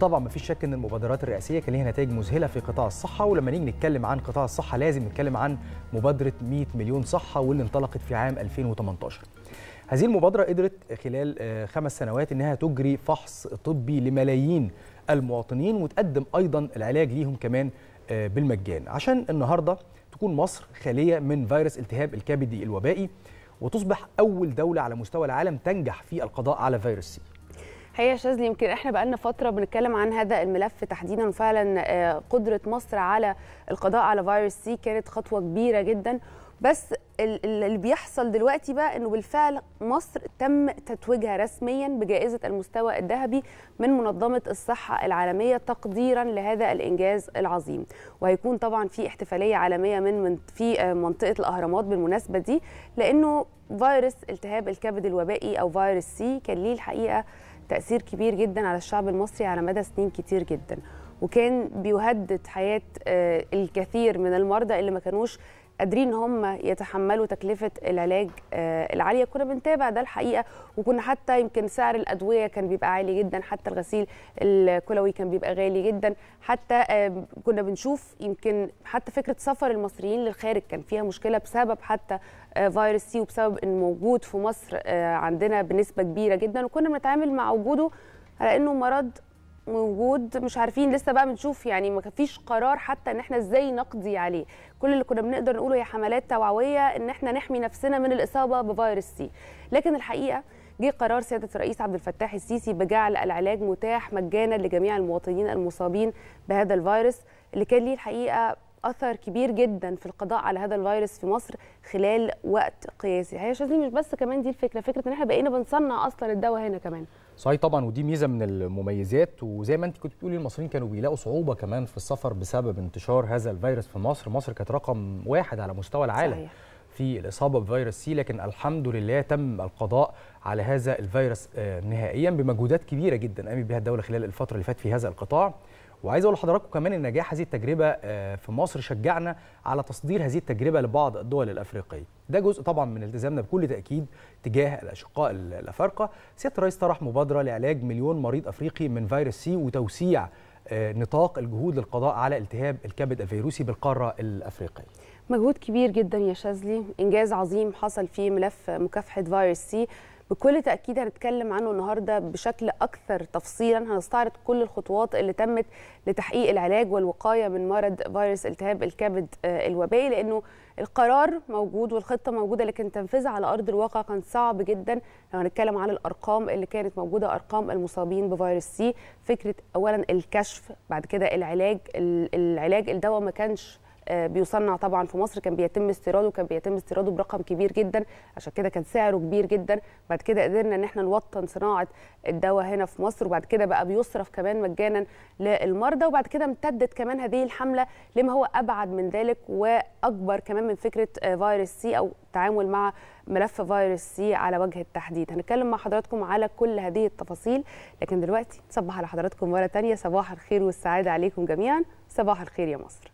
طبعا مفيش شك ان المبادرات الرئاسيه كان ليها نتائج مذهله في قطاع الصحه ولما نيجي نتكلم عن قطاع الصحه لازم نتكلم عن مبادره 100 مليون صحه واللي انطلقت في عام 2018 هذه المبادره قدرت خلال آه، خمس سنوات انها تجري فحص طبي لملايين المواطنين وتقدم ايضا العلاج ليهم كمان آه، بالمجان عشان النهارده تكون مصر خاليه من فيروس التهاب الكبدي الوبائي وتصبح اول دوله على مستوى العالم تنجح في القضاء على فيروس سي هي شاذلي يمكن احنا بقالنا فتره بنتكلم عن هذا الملف تحديدا وفعلا آه، قدره مصر على القضاء على فيروس سي كانت خطوه كبيره جدا بس اللي بيحصل دلوقتي بقى انه بالفعل مصر تم تتويجها رسميا بجائزه المستوى الذهبي من منظمه الصحه العالميه تقديرا لهذا الانجاز العظيم وهيكون طبعا في احتفاليه عالميه من في آه، منطقه الاهرامات بالمناسبه دي لانه فيروس التهاب الكبد الوبائي او فيروس سي كان ليه الحقيقه تاثير كبير جدا على الشعب المصري على مدى سنين كتير جدا وكان بيهدد حياه آه، الكثير من المرضى اللي ما كانوش قادرين ان هم يتحملوا تكلفه العلاج آه، العاليه كنا بنتابع ده الحقيقه وكنا حتى يمكن سعر الادويه كان بيبقى عالي جدا حتى الغسيل الكلوي كان بيبقى غالي جدا حتى كنا بنشوف يمكن حتى فكره سفر المصريين للخارج كان فيها مشكله بسبب حتى آه، فيروس سي وبسبب انه موجود في مصر آه، عندنا بنسبه كبيره جدا وكنا بنتعامل مع وجوده على انه مرض موجود مش عارفين لسه بقى بنشوف يعني ما فيش قرار حتى ان احنا ازاي نقضي عليه كل اللي كنا بنقدر نقوله هي حملات توعويه ان احنا نحمي نفسنا من الاصابه بفيروس سي لكن الحقيقه جه قرار سيادة الرئيس عبد الفتاح السيسي بجعل العلاج متاح مجانا لجميع المواطنين المصابين بهذا الفيروس اللي كان ليه الحقيقة اثر كبير جدا في القضاء على هذا الفيروس في مصر خلال وقت قياسي هي شاذلي مش بس كمان دي الفكره فكره ان احنا بقينا بنصنع اصلا الدواء هنا كمان صحيح طبعا ودي ميزه من المميزات وزي ما انت كنت بتقولي المصريين كانوا بيلاقوا صعوبه كمان في السفر بسبب انتشار هذا الفيروس في مصر مصر كانت رقم واحد على مستوى العالم صحيح. في الاصابه بفيروس سي لكن الحمد لله تم القضاء على هذا الفيروس آه، نهائيا بمجهودات كبيره جدا قامت بها الدوله خلال الفتره اللي فاتت في هذا القطاع وعايز اقول لحضراتكم كمان ان نجاح هذه التجربه آه، في مصر شجعنا على تصدير هذه التجربه لبعض الدول الافريقيه ده جزء طبعا من التزامنا بكل تاكيد تجاه الاشقاء الافارقه سياده الرئيس طرح مبادره لعلاج مليون مريض افريقي من فيروس سي وتوسيع آه، نطاق الجهود للقضاء على التهاب الكبد الفيروسي بالقاره الافريقيه مجهود كبير جدا يا شاذلي انجاز عظيم حصل في ملف مكافحه فيروس سي بكل تاكيد هنتكلم عنه النهارده بشكل اكثر تفصيلا هنستعرض كل الخطوات اللي تمت لتحقيق العلاج والوقايه من مرض فيروس التهاب الكبد آه، الوبائي لانه القرار موجود والخطه موجوده لكن تنفيذها على ارض الواقع كان صعب جدا لو هنتكلم عن الارقام اللي كانت موجوده ارقام المصابين بفيروس سي فكره اولا الكشف بعد كده العلاج العلاج الدواء ما كانش بيصنع طبعا في مصر كان بيتم استيراده كان بيتم استيراده برقم كبير جدا عشان كده كان سعره كبير جدا بعد كده قدرنا ان احنا نوطن صناعه الدواء هنا في مصر وبعد كده بقى بيصرف كمان مجانا للمرضى وبعد كده امتدت كمان هذه الحمله لما هو ابعد من ذلك واكبر كمان من فكره فيروس سي او التعامل مع ملف فيروس سي على وجه التحديد هنتكلم مع حضراتكم على كل هذه التفاصيل لكن دلوقتي صباح على حضراتكم مره ثانيه صباح الخير والسعاده عليكم جميعا صباح الخير يا مصر